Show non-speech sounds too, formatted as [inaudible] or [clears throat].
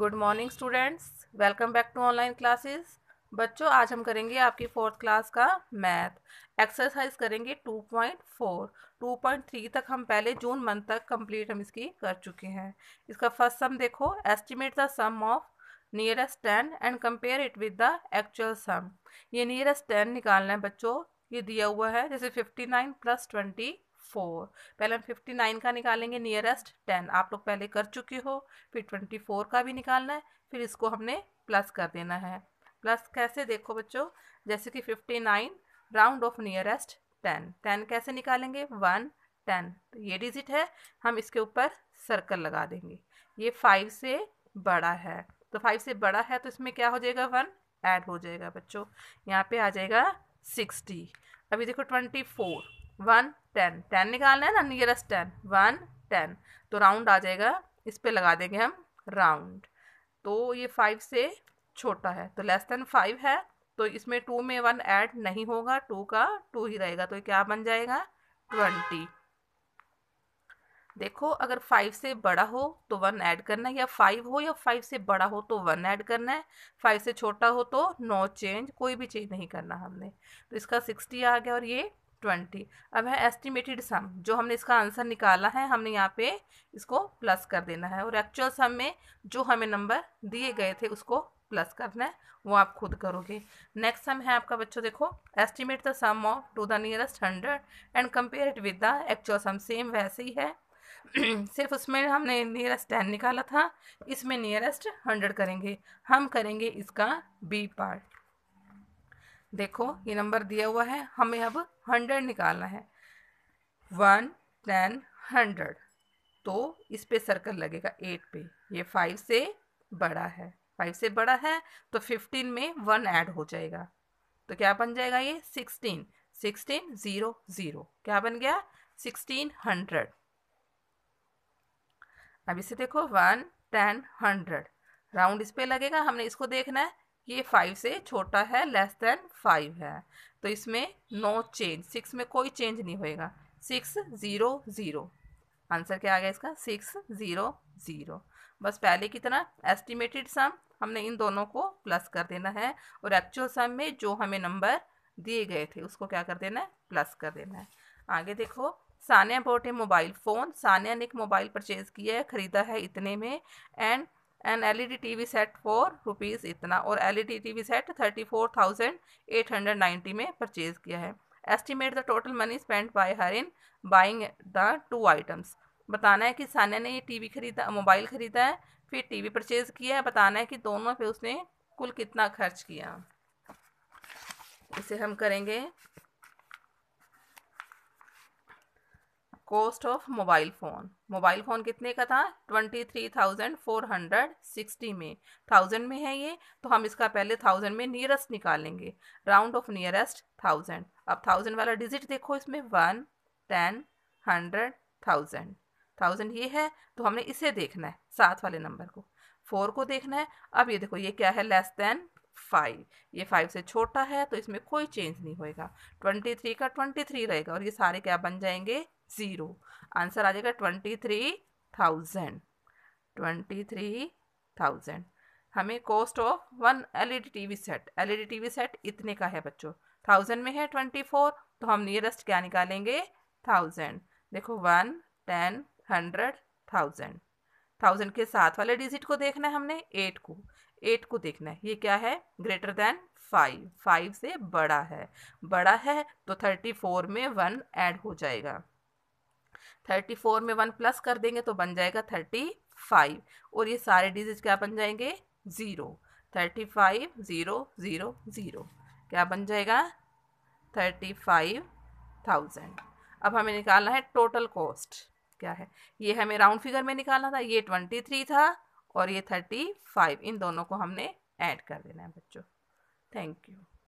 good morning students welcome back to online classes बच्चों आज हम करेंगे आपकी फोर्थ क्लास का मैथ एक्सरसाइज करेंगे 2.4 2.3 तक हम पहले जून मंथ तक कंप्लीट हम इसकी कर चुके हैं इसका फर्स्ट सम देखो estimate the sum of nearest ten and compare it with the actual sum ये नियरेस्ट टेन निकालना है बच्चों ये दिया हुआ है जैसे fifty nine plus twenty four पहले हम फिफ्टी नाइन का निकालेंगे नियरेस्ट टेन आप लोग पहले कर चुके हो फिर ट्वेंटी फोर का भी निकालना है फिर इसको हमने प्लस कर देना है प्लस कैसे देखो बच्चों जैसे कि fifty nine round off nearest ten ten कैसे निकालेंगे वन टेन तो ये डिजिट है हम इसके ऊपर सर्कल लगा देंगे ये फाइव से बड़ा है तो फाइव से बड़ा है तो इसमें क्या हो जाएगा वन ऐड हो जाएगा बच्चों यहाँ पे आ जाएगा सिक्सटी अभी देखो twenty four one ten ten निकालना है ना नियरेस्ट टेन वन टेन तो राउंड आ जाएगा इस पर लगा देंगे हम राउंड तो ये फाइव से छोटा है तो लेस देन फाइव है तो इसमें टू में वन ऐड नहीं होगा टू का टू ही रहेगा तो क्या बन जाएगा ट्वेंटी देखो अगर फाइव से बड़ा हो तो वन ऐड करना है या फाइव हो या फाइव से बड़ा हो तो वन ऐड करना है फाइव से छोटा हो तो नो चेंज कोई भी चेंज नहीं करना हमने तो इसका सिक्सटी आ गया और ये ट्वेंटी अब है एस्टिमेटेड सम जो हमने इसका आंसर निकाला है हमने यहाँ पे इसको प्लस कर देना है और एक्चुअल सम में जो हमें नंबर दिए गए थे उसको प्लस करना है वो आप खुद करोगे नेक्स्ट सम है आपका बच्चों देखो estimate the sum of to the nearest hundred and compare it with the actual sum same वैसे ही है [clears throat] सिर्फ उसमें हमने नियरेस्ट टेन निकाला था इसमें नियरेस्ट हंड्रेड करेंगे हम करेंगे इसका बी पार्ट देखो ये नंबर दिया हुआ है हमें अब हंड्रेड निकालना है वन टेन हंड्रेड तो इस पे सर्कल लगेगा एट पे ये फाइव से बड़ा है फाइव से बड़ा है तो फिफ्टीन में वन ऐड हो जाएगा तो क्या बन जाएगा ये सिक्सटीन सिक्सटीन ज़ीरो ज़ीरो क्या बन गया सिक्सटीन हंड्रेड अब इसे देखो वन टेन हंड्रेड राउंड इस पे लगेगा हमने इसको देखना है ये फाइव से छोटा है लेस देन फाइव है तो इसमें नो चेंज सिक्स में कोई चेंज नहीं होएगा सिक्स ज़ीरो ज़ीरो आंसर क्या आ गया इसका सिक्स ज़ीरो ज़ीरो बस पहले की तरह एस्टिमेटेड सम हमने इन दोनों को प्लस कर देना है और एक्चुअल सम में जो हमें नंबर दिए गए थे उसको क्या कर देना है प्लस कर देना है आगे देखो Sania bought mobile phone Sania ने एक मोबाइल परचेज़ किया है ख़रीदा है इतने में and and L E D T V set four rupees इतना और L E D T V set thirty four thousand eight hundred ninety में परचेज़ किया है estimate the total money spend by her in buying the two items बताना है कि सान्या ने ये वी खरीदा मोबाइल ख़रीदा है फिर टी वी परचेज़ किया है बताना है कि दोनों पे उसने कुल कितना खर्च किया इसे हम करेंगे cost of mobile phone mobile phone कितने का था twenty three thousand four hundred sixty में थाउजेंड में है ये तो हम इसका पहले थाउजेंड में नियरेस्ट निकालेंगे राउंड ऑफ नियरेस्ट थाउजेंड अब थाउजेंड वाला डिजिट देखो इसमें one ten hundred thousand thousand ये है तो हमने इसे देखना है सात वाले नंबर को फोर को देखना है अब ये देखो ये क्या है लेस देन फाइव ये फाइव से छोटा है तो इसमें कोई चेंज नहीं होएगा ट्वेंटी थ्री का ट्वेंटी थ्री रहेगा और ये सारे क्या बन जाएंगे जीरो आंसर आ जाएगा twenty three thousand twenty three thousand हमें cost of one L E D T V set L E D T V set इतने का है बच्चों थाउजेंड में है ट्वेंटी फोर तो हम नियरेस्ट क्या निकालेंगे थाउजेंड देखो one ten hundred thousand thousand के साथ वाले डिजिट को देखना है हमने एट को एट को देखना है ये क्या है ग्रेटर देन फाइव फाइव से बड़ा है बड़ा है तो थर्टी फोर में वन ऐड हो जाएगा थर्टी फोर में वन प्लस कर देंगे तो बन जाएगा थर्टी फाइव और ये सारे डिजिट क्या बन जाएंगे zero thirty five zero zero zero क्या बन जाएगा थर्टी फाइव थाउजेंड अब हमें निकालना है टोटल कॉस्ट क्या है ये हमें राउंड फिगर में निकालना था ये ट्वेंटी थ्री था और ये थर्टी फाइव इन दोनों को हमने ऐड कर देना है बच्चों थैंक यू